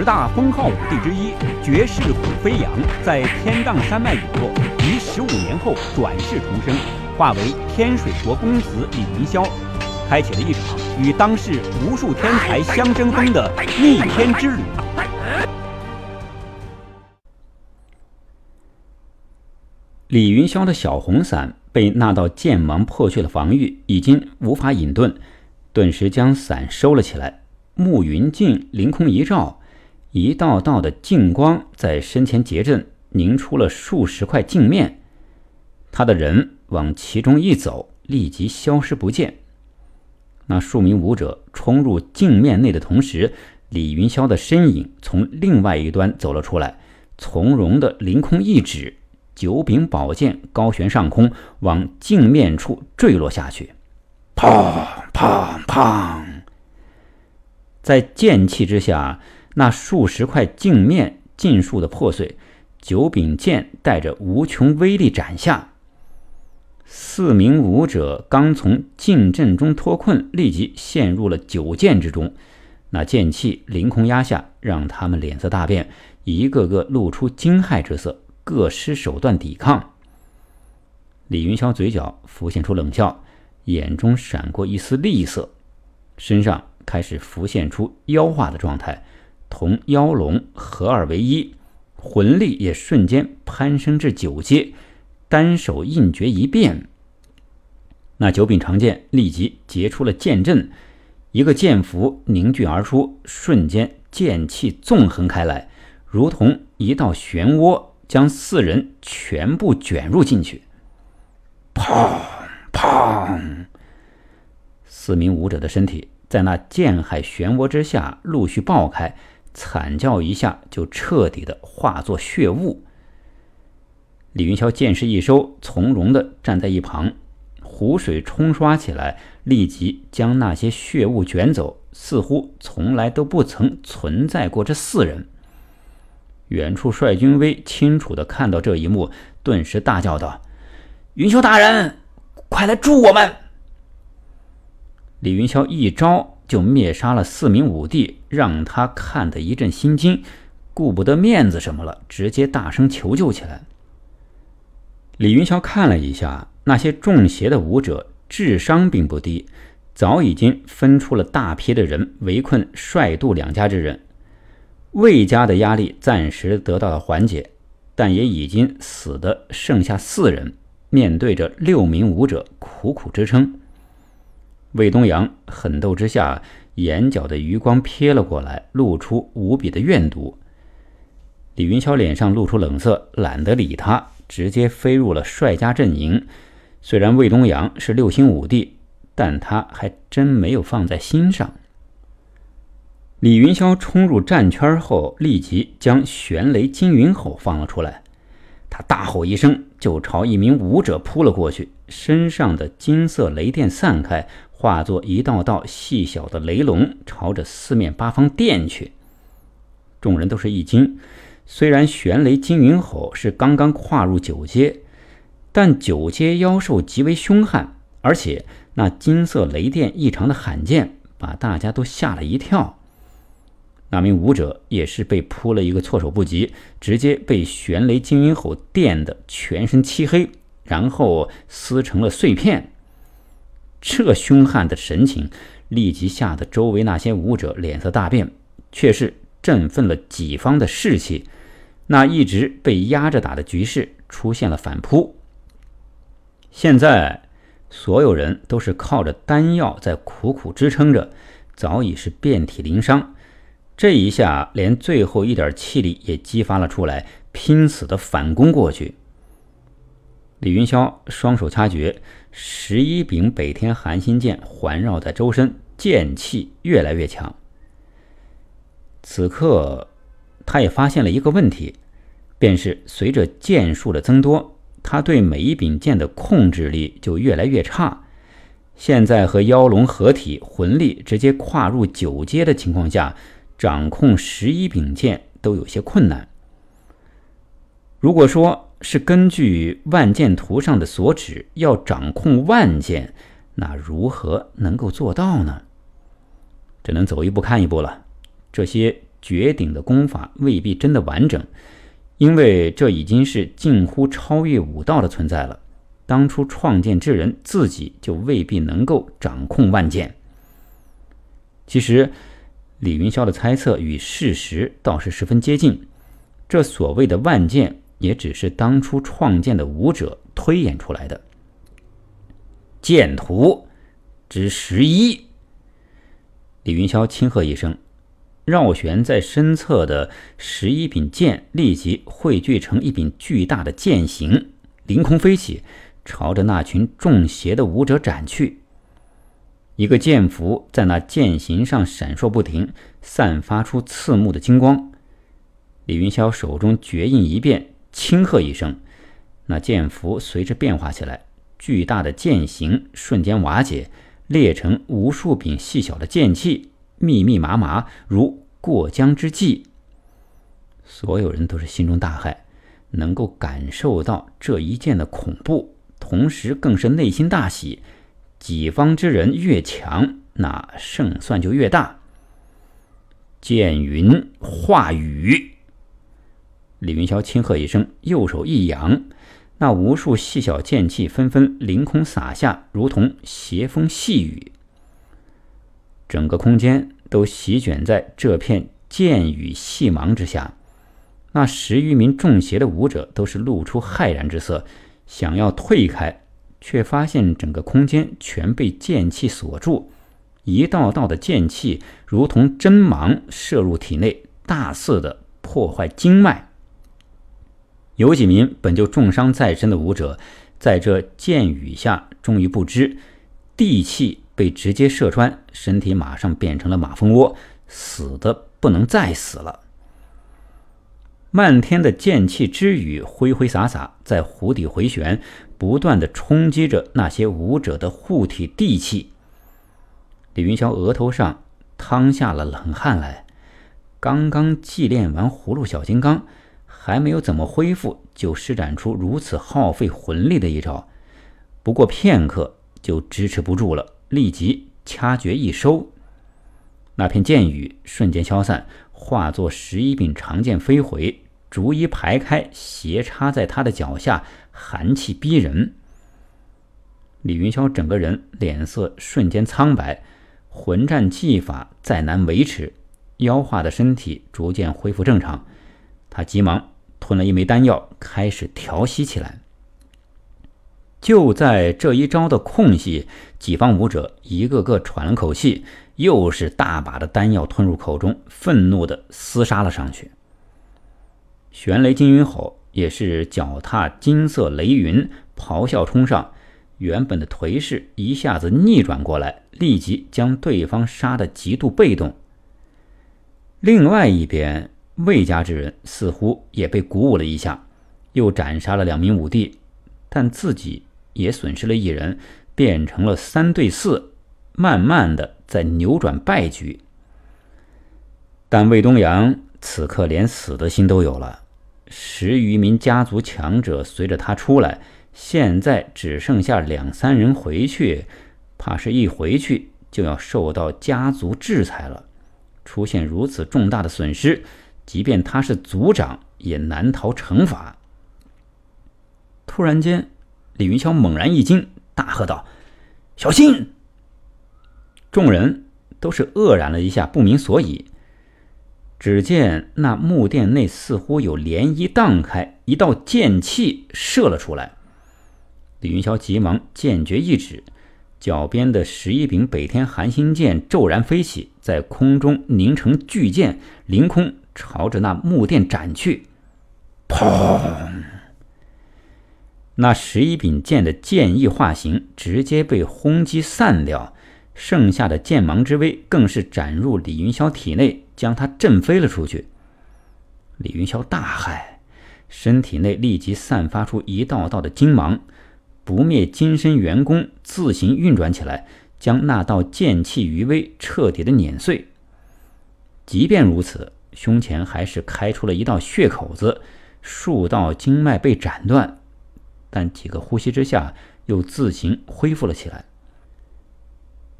十大封号武帝之一，绝世虎飞扬在天荡山脉陨落，于十五年后转世重生，化为天水国公子李云霄，开启了一场与当世无数天才相争锋的逆天之旅。李云霄的小红伞被那道剑芒破去了防御，已经无法隐遁，顿时将伞收了起来。暮云镜凌空一照。一道道的镜光在身前结阵，凝出了数十块镜面。他的人往其中一走，立即消失不见。那数名武者冲入镜面内的同时，李云霄的身影从另外一端走了出来，从容的凌空一指，九柄宝剑高悬上空，往镜面处坠落下去。砰砰砰，在剑气之下。那数十块镜面尽数的破碎，九柄剑带着无穷威力斩下。四名武者刚从禁阵中脱困，立即陷入了九剑之中。那剑气凌空压下，让他们脸色大变，一个个露出惊骇之色，各施手段抵抗。李云霄嘴角浮现出冷笑，眼中闪过一丝厉色，身上开始浮现出妖化的状态。同妖龙合二为一，魂力也瞬间攀升至九阶。单手印决一变，那九柄长剑立即结出了剑阵，一个剑符凝聚而出，瞬间剑气纵横开来，如同一道漩涡，将四人全部卷入进去。砰砰！四名武者的身体在那剑海漩涡之下陆续爆开。惨叫一下，就彻底的化作血雾。李云霄剑势一收，从容的站在一旁。湖水冲刷起来，立即将那些血雾卷走，似乎从来都不曾存在过这四人。远处帅军威清楚的看到这一幕，顿时大叫道：“云霄大人，快来助我们！”李云霄一招。就灭杀了四名武帝，让他看得一阵心惊，顾不得面子什么了，直接大声求救起来。李云霄看了一下那些中邪的武者，智商并不低，早已经分出了大批的人围困帅度两家之人。魏家的压力暂时得到了缓解，但也已经死的剩下四人，面对着六名武者，苦苦支撑。魏东阳狠斗之下，眼角的余光瞥了过来，露出无比的怨毒。李云霄脸上露出冷色，懒得理他，直接飞入了帅家阵营。虽然魏东阳是六星武帝，但他还真没有放在心上。李云霄冲入战圈后，立即将玄雷金云吼放了出来，他大吼一声，就朝一名武者扑了过去，身上的金色雷电散开。化作一道道细小的雷龙，朝着四面八方电去。众人都是一惊。虽然玄雷金云吼是刚刚跨入九阶，但九阶妖兽极为凶悍，而且那金色雷电异常的罕见，把大家都吓了一跳。那名武者也是被扑了一个措手不及，直接被玄雷金云吼电得全身漆黑，然后撕成了碎片。这凶悍的神情，立即吓得周围那些武者脸色大变，却是振奋了己方的士气。那一直被压着打的局势出现了反扑。现在所有人都是靠着丹药在苦苦支撑着，早已是遍体鳞伤。这一下连最后一点气力也激发了出来，拼死的反攻过去。李云霄双手掐诀，十一柄北天寒心剑环绕在周身，剑气越来越强。此刻，他也发现了一个问题，便是随着剑数的增多，他对每一柄剑的控制力就越来越差。现在和妖龙合体，魂力直接跨入九阶的情况下，掌控十一柄剑都有些困难。如果说是根据万剑图上的所指要掌控万剑，那如何能够做到呢？只能走一步看一步了。这些绝顶的功法未必真的完整，因为这已经是近乎超越武道的存在了。当初创建之人自己就未必能够掌控万剑。其实，李云霄的猜测与事实倒是十分接近。这所谓的万剑。也只是当初创建的武者推演出来的剑图之十一。李云霄轻喝一声，绕旋在身侧的十一柄剑立即汇聚成一柄巨大的剑形，凌空飞起，朝着那群中邪的武者斩去。一个剑符在那剑形上闪烁不停，散发出刺目的金光。李云霄手中绝印一变。轻喝一声，那剑符随之变化起来，巨大的剑形瞬间瓦解，裂成无数柄细小的剑气，密密麻麻，如过江之鲫。所有人都是心中大骇，能够感受到这一剑的恐怖，同时更是内心大喜。己方之人越强，那胜算就越大。剑云化雨。李云霄轻喝一声，右手一扬，那无数细小剑气纷纷凌空洒下，如同斜风细雨。整个空间都席卷在这片剑雨细芒之下。那十余名中邪的武者都是露出骇然之色，想要退开，却发现整个空间全被剑气锁住，一道道的剑气如同针芒射入体内，大肆的破坏经脉。有几名本就重伤在身的武者，在这箭雨下，终于不知地气被直接射穿，身体马上变成了马蜂窝，死的不能再死了。漫天的剑气之雨挥挥洒洒，在湖底回旋，不断的冲击着那些武者的护体地气。李云霄额头上淌下了冷汗来，刚刚祭炼完葫芦小金刚。还没有怎么恢复，就施展出如此耗费魂力的一招，不过片刻就支持不住了，立即掐诀一收，那片剑雨瞬间消散，化作十一柄长剑飞回，逐一排开，斜插在他的脚下，寒气逼人。李云霄整个人脸色瞬间苍白，魂战技法再难维持，妖化的身体逐渐恢复正常。他急忙吞了一枚丹药，开始调息起来。就在这一招的空隙，几方武者一个个喘了口气，又是大把的丹药吞入口中，愤怒的厮杀了上去。玄雷金云吼也是脚踏金色雷云，咆哮冲上，原本的颓势一下子逆转过来，立即将对方杀得极度被动。另外一边。魏家之人似乎也被鼓舞了一下，又斩杀了两名武帝，但自己也损失了一人，变成了三对四，慢慢的在扭转败局。但魏东阳此刻连死的心都有了，十余名家族强者随着他出来，现在只剩下两三人回去，怕是一回去就要受到家族制裁了，出现如此重大的损失。即便他是族长，也难逃惩罚。突然间，李云霄猛然一惊，大喝道：“小心！”众人都是愕然了一下，不明所以。只见那木殿内似乎有涟漪荡开，一道剑气射了出来。李云霄急忙剑诀一指，脚边的十一柄北天寒星剑骤然飞起，在空中凝成巨剑，凌空。朝着那木殿斩去，砰！那十一柄剑的剑意化形，直接被轰击散掉。剩下的剑芒之威，更是斩入李云霄体内，将他震飞了出去。李云霄大骇，身体内立即散发出一道道的金芒，不灭金身元功自行运转起来，将那道剑气余威彻底的碾碎。即便如此。胸前还是开出了一道血口子，数道经脉被斩断，但几个呼吸之下又自行恢复了起来。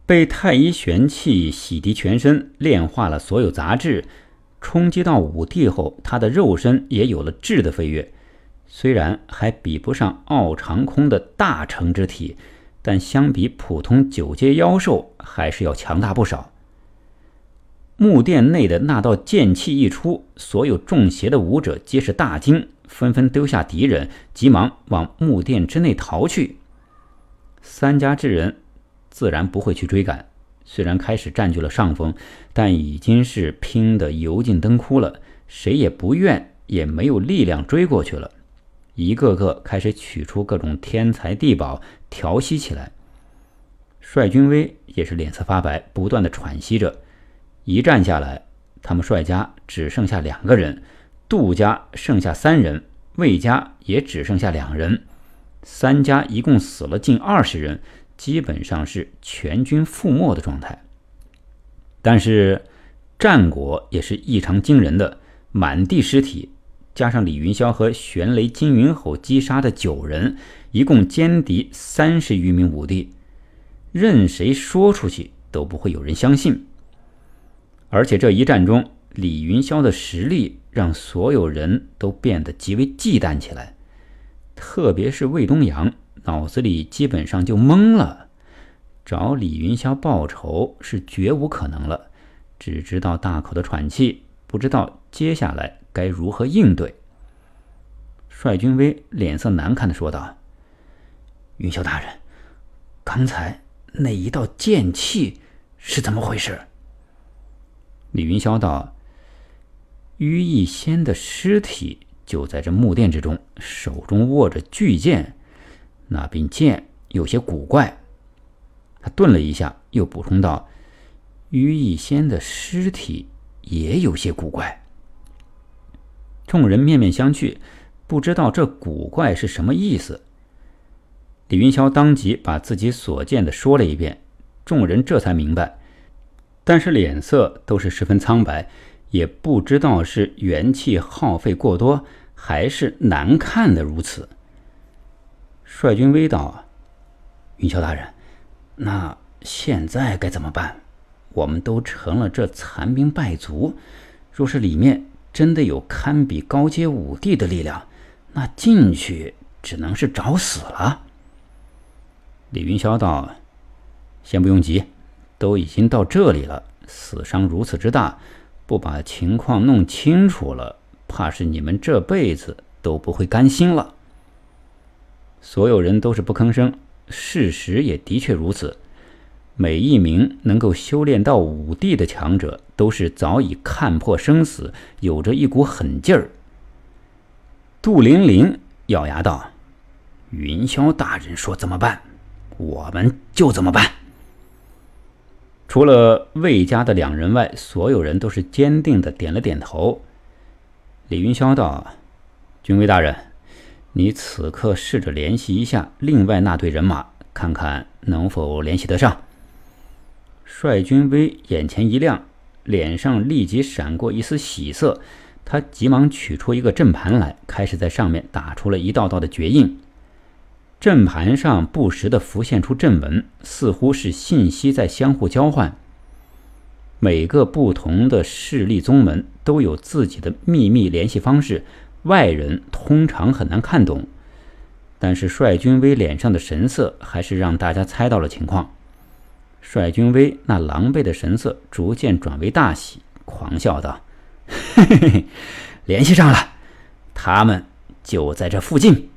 被太一玄气洗涤全身，炼化了所有杂质，冲击到五帝后，他的肉身也有了质的飞跃。虽然还比不上傲长空的大成之体，但相比普通九阶妖兽，还是要强大不少。木殿内的那道剑气一出，所有中邪的武者皆是大惊，纷纷丢下敌人，急忙往木殿之内逃去。三家之人自然不会去追赶，虽然开始占据了上风，但已经是拼得油尽灯枯了，谁也不愿也没有力量追过去了，一个个开始取出各种天材地宝调息起来。帅君威也是脸色发白，不断的喘息着。一战下来，他们帅家只剩下两个人，杜家剩下三人，魏家也只剩下两人，三家一共死了近二十人，基本上是全军覆没的状态。但是战果也是异常惊人的，满地尸体，加上李云霄和玄雷金云吼击杀的九人，一共歼敌三十余名武帝，任谁说出去都不会有人相信。而且这一战中，李云霄的实力让所有人都变得极为忌惮起来，特别是魏东阳，脑子里基本上就懵了，找李云霄报仇是绝无可能了，只知道大口的喘气，不知道接下来该如何应对。帅君威脸色难看的说道：“云霄大人，刚才那一道剑气是怎么回事？”李云霄道：“于逸仙的尸体就在这木殿之中，手中握着巨剑，那柄剑有些古怪。”他顿了一下，又补充道：“于逸仙的尸体也有些古怪。”众人面面相觑，不知道这古怪是什么意思。李云霄当即把自己所见的说了一遍，众人这才明白。但是脸色都是十分苍白，也不知道是元气耗费过多，还是难看的如此。率军威道：“云霄大人，那现在该怎么办？我们都成了这残兵败卒，若是里面真的有堪比高阶武帝的力量，那进去只能是找死了。”李云霄道：“先不用急。”都已经到这里了，死伤如此之大，不把情况弄清楚了，怕是你们这辈子都不会甘心了。所有人都是不吭声，事实也的确如此。每一名能够修炼到武帝的强者，都是早已看破生死，有着一股狠劲儿。杜玲玲咬牙道：“云霄大人说怎么办，我们就怎么办。”除了魏家的两人外，所有人都是坚定的点了点头。李云霄道：“军威大人，你此刻试着联系一下另外那队人马，看看能否联系得上。”帅军威眼前一亮，脸上立即闪过一丝喜色，他急忙取出一个阵盘来，开始在上面打出了一道道的绝印。阵盘上不时的浮现出阵纹，似乎是信息在相互交换。每个不同的势力宗门都有自己的秘密联系方式，外人通常很难看懂。但是帅君威脸上的神色还是让大家猜到了情况。帅君威那狼狈的神色逐渐转为大喜，狂笑道：“嘿嘿嘿，联系上了，他们就在这附近。”